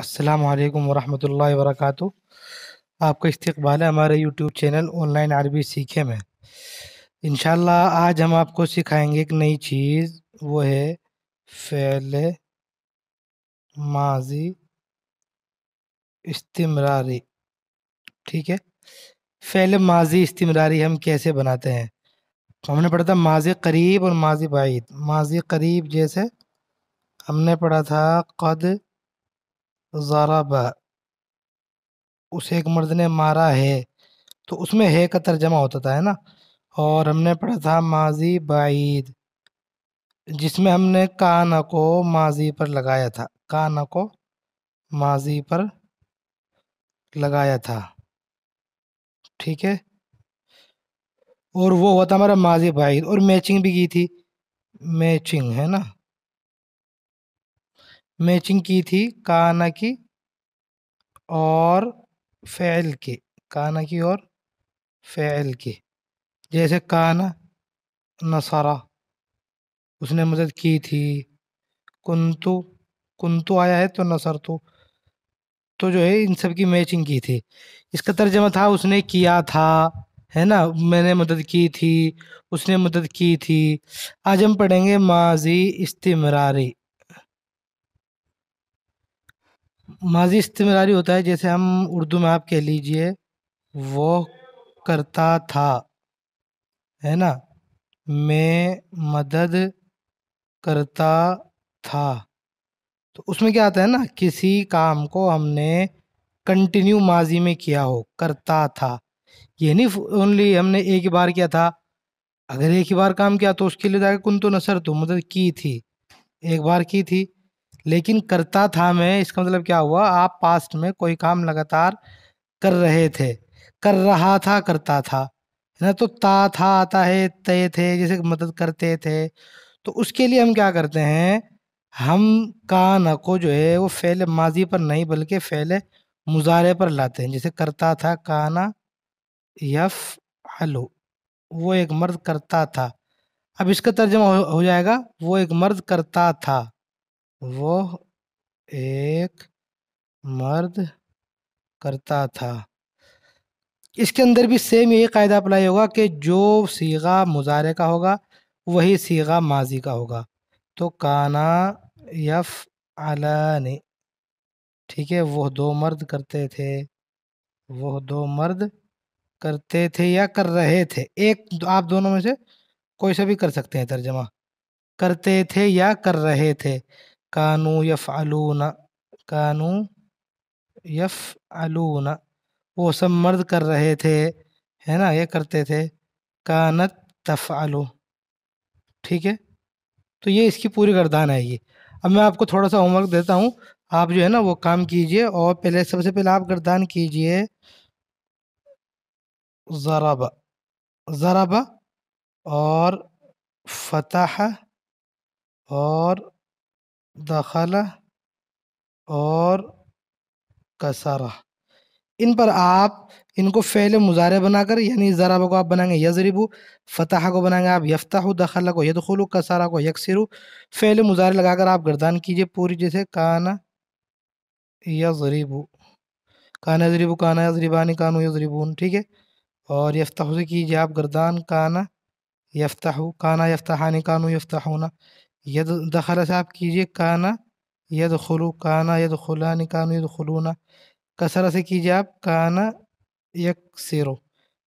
असलकम वालेकुम वरहमतुल्लाहि आपका इस्तबाल है हमारे यूट्यूब चैनल ऑनलाइन अरबी सीखे में इन आज हम आपको सिखाएंगे एक नई चीज़ वो है फ़ैल माजी इस्तमरारी ठीक है फ़ैल माजी इस्तमरारी हम कैसे बनाते हैं हमने पढ़ा था माजी करीब और माजी बाइद माजी करीब जैसे हमने पढ़ा था कद ज़रब उसे एक मर्द ने मारा है तो उसमें है का तर्जमा होता था है ना और हमने पढ़ा था माजी बाईद जिसमें हमने काना को माजी पर लगाया था काना को माजी पर लगाया था ठीक है और वो हुआ था हमारा माजी बाईद और मैचिंग भी की थी मैचिंग है ना मैचिंग की थी काना की और फ़ैल के काना की और फ़ैल के जैसे काना नसारा उसने मदद की थी कुंतु कुंतु आया है तो नसर तो तो जो है इन सब की मैचिंग की थी इसका तर्जमा था उसने किया था है ना मैंने मदद की थी उसने मदद की थी आज हम पढ़ेंगे माजी इस्तेमरारी माजी इस्तेमरारी होता है जैसे हम उर्दू में आप कह लीजिए वो करता था है ना मैं मदद करता था तो उसमें क्या आता है ना किसी काम को हमने कंटिन्यू माजी में किया हो करता था ये नहीं ओनली हमने एक ही बार किया था अगर एक ही बार काम किया तो उसके लिए जाकर कुन तो नसर तो मदद की थी एक बार की थी लेकिन करता था मैं इसका मतलब क्या हुआ आप पास्ट में कोई काम लगातार कर रहे थे कर रहा था करता था है ना तो ता था आता है तय थे जैसे मदद करते थे तो उसके लिए हम क्या करते हैं हम का न को जो है वो फैल माजी पर नहीं बल्कि फैल मुजारे पर लाते हैं जैसे करता था काना यफ हलो वो एक मर्द करता था अब इसका तर्जमा हो जाएगा वो एक मर्द करता था वो एक मर्द करता था इसके अंदर भी सेम यही कायदा अप्लाई होगा कि जो सीगा मुजारे का होगा वही सीगा माजी का होगा तो काना यफ अलानी ठीक है वह दो मर्द करते थे वह दो मर्द करते थे या कर रहे थे एक आप दोनों में से कोई सा भी कर सकते हैं तर्जमा करते थे या कर रहे थे कानू यफ़ यफ़लून कानू यफ़ यफ़लून वो सब मर्द कर रहे थे है ना ये करते थे कानत तफ़ आलू ठीक है तो ये इसकी पूरी गर्दान आएगी अब मैं आपको थोड़ा सा होमवर्क देता हूँ आप जो है ना वो काम कीजिए और पहले सबसे पहले आप गर्दान कीजिए जराबा जराबा और फतह और दखल और कसरा इन पर आप इनको फ़ैल मुजारे बनाकर यानी ज़राबा को आप बनाएंगे यजरिबू फ़तह को बनाएंगे आप यफ्ताह दखल को यदखलू कसारा को यकसरु फ़ैल मुजारे लगाकर आप गर्दान कीजिए पूरी जैसे काना यजरिबू काना यजरिबू काना यजरिबानी कानू यजरिबून ठीक है और यफ्ताह से कीजिए आप गर्दान काना यफ्ताह काना यफ्ताहानी कानू यफ्ताहना यद दखल से आप कीजिए काना यद खलू काना यद खुला कानू यद खलूना कसर से कीजिए आप काना यक सिरो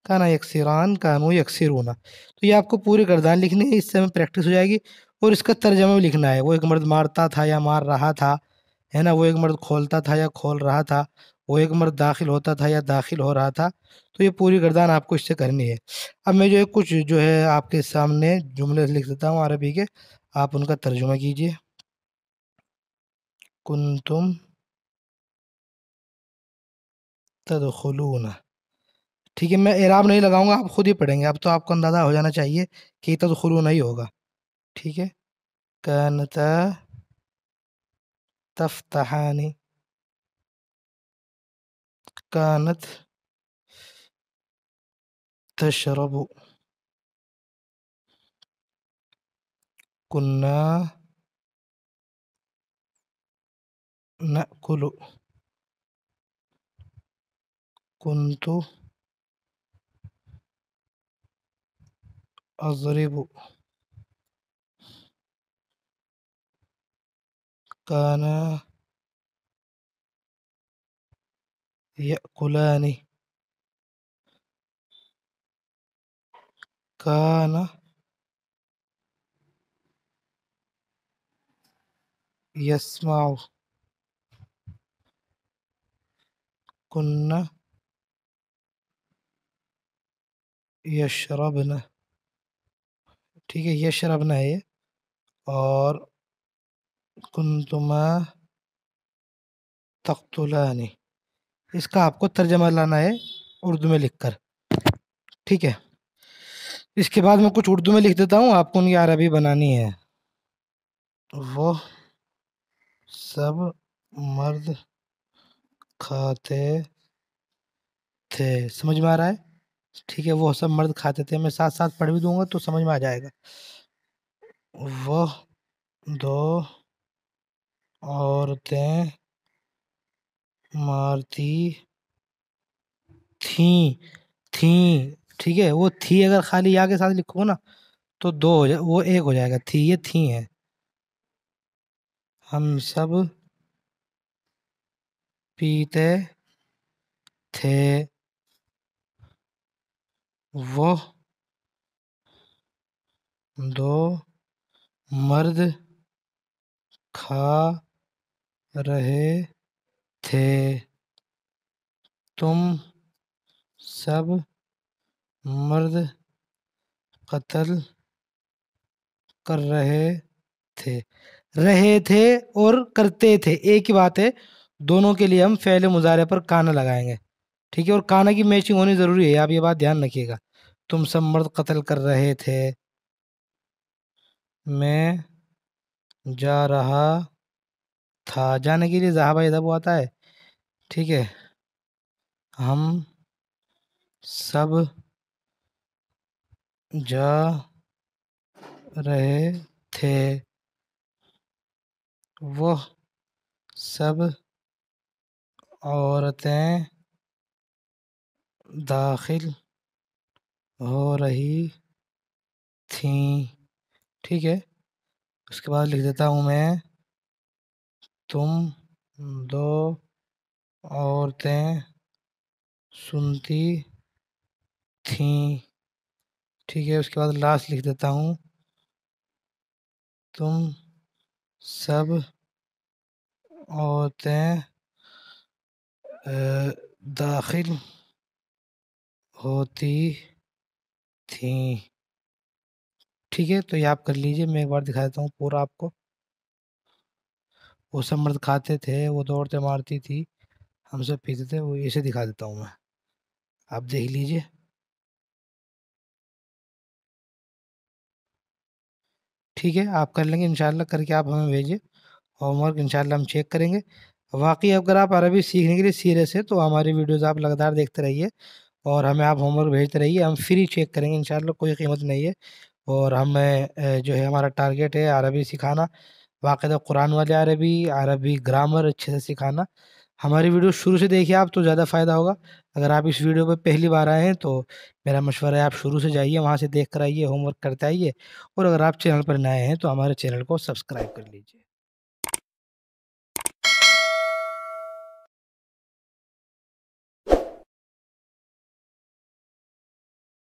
काना यक सिरान कानू सिरूना तो ये आपको पूरी गर्दान लिखनी है इससे हमें प्रैक्टिस हो जाएगी और इसका तर्जमा भी लिखना है वो एक मर्द मारता था या मार रहा था है ना वो एक मर्द खोलता था या खोल रहा था वो एक मर्द दाखिल होता था या दाखिल हो रहा था तो ये पूरी गर्दान आपको इससे करनी है अब मैं जो है कुछ जो है आपके सामने जुमले लिख देता हूँ अरबी के आप उनका तर्जुमा कीजिए कुंतुम तुम ठीक है मैं इराब नहीं लगाऊंगा आप खुद ही पढ़ेंगे अब तो आपको अंदाज़ा हो जाना चाहिए कि तदखलून ही होगा ठीक है कनता तफ्तहानी कानत तशरबू كنا نأكل كنت أضرب كان يأكلان كان यस्माव यशरबना ठीक है यशरबन है ये और कुंतुमा तख्तुलानी इसका आपको तर्जमा लाना है उर्दू में लिखकर ठीक है इसके बाद मैं कुछ उर्दू में लिख देता हूँ आपको उनकी अरबी बनानी है वो सब मर्द खाते थे समझ में आ रहा है ठीक है वो सब मर्द खाते थे मैं साथ साथ पढ़ भी दूंगा तो समझ में आ जाएगा वह दो औरतें मारती थी थी ठीक है वो थी अगर खाली या के साथ लिखोगे ना तो दो हो जाए वो एक हो जाएगा थी ये थी है हम सब पीते थे वो दो मर्द खा रहे थे तुम सब मर्द कत्ल कर रहे थे रहे थे और करते थे एक ही बात है दोनों के लिए हम फैले मुजारे पर काना लगाएंगे ठीक है और काना की मैचिंग होनी ज़रूरी है आप ये बात ध्यान रखिएगा तुम सब मर्द कत्ल कर रहे थे मैं जा रहा था जाने के लिए जहाबा इधब आता है ठीक है हम सब जा रहे थे वह सब औरतें दाखिल हो रही थीं ठीक है उसके बाद लिख देता हूँ मैं तुम दो औरतें सुनती थीं ठीक है उसके बाद लास्ट लिख देता हूँ तुम सब औरतें दाखिल होती थीं ठीक है तो ये आप कर लीजिए मैं एक बार दिखा देता हूँ पूरा आपको वो सब मर्द खाते थे वो दौड़ते मारती थी हम सब पीते थे वो इसे दिखा देता हूँ मैं आप देख लीजिए ठीक है आप कर लेंगे इंशाल्लाह करके आप हमें भेजिए होमवर्क इंशाल्लाह हम चेक करेंगे वाकई अगर आप अरबी सीखने के लिए सीरियस है तो हमारी वीडियोस आप लगातार देखते रहिए और हमें आप होमवर्क भेजते रहिए हम फ्री चेक करेंगे इंशाल्लाह कोई कीमत नहीं है और हमें जो है हमारा टारगेट है अरबी सिखाना वाक़ तो कुरान वाले अरबी अरबी ग्रामर अच्छे से सिखाना हमारी वीडियो शुरू से देखिए आप तो ज़्यादा फ़ायदा होगा अगर आप इस वीडियो पर पहली बार आए हैं तो मेरा मशवरा है आप शुरू से जाइए वहाँ से देख कर आइए होमवर्क करते आइए और अगर आप चैनल पर नए हैं तो हमारे चैनल को सब्सक्राइब कर लीजिए